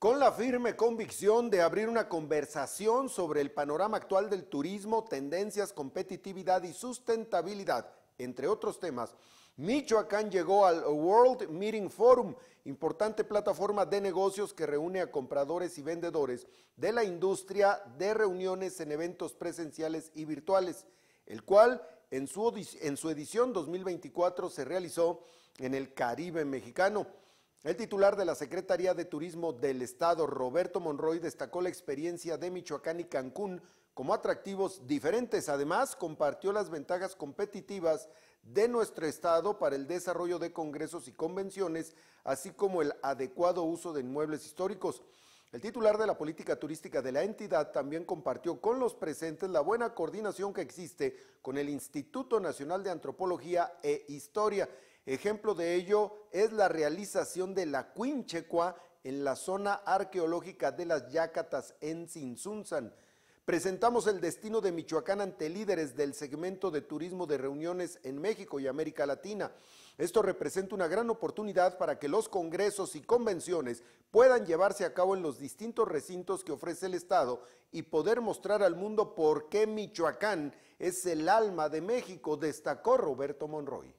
Con la firme convicción de abrir una conversación sobre el panorama actual del turismo, tendencias, competitividad y sustentabilidad, entre otros temas, Michoacán llegó al World Meeting Forum, importante plataforma de negocios que reúne a compradores y vendedores de la industria de reuniones en eventos presenciales y virtuales, el cual en su, en su edición 2024 se realizó en el Caribe mexicano. El titular de la Secretaría de Turismo del Estado, Roberto Monroy, destacó la experiencia de Michoacán y Cancún como atractivos diferentes. Además, compartió las ventajas competitivas de nuestro Estado para el desarrollo de congresos y convenciones, así como el adecuado uso de inmuebles históricos. El titular de la política turística de la entidad también compartió con los presentes la buena coordinación que existe con el Instituto Nacional de Antropología e Historia Ejemplo de ello es la realización de la Quinchecua en la zona arqueológica de las Yácatas en Sinsunzan. Presentamos el destino de Michoacán ante líderes del segmento de turismo de reuniones en México y América Latina. Esto representa una gran oportunidad para que los congresos y convenciones puedan llevarse a cabo en los distintos recintos que ofrece el Estado y poder mostrar al mundo por qué Michoacán es el alma de México, destacó Roberto Monroy.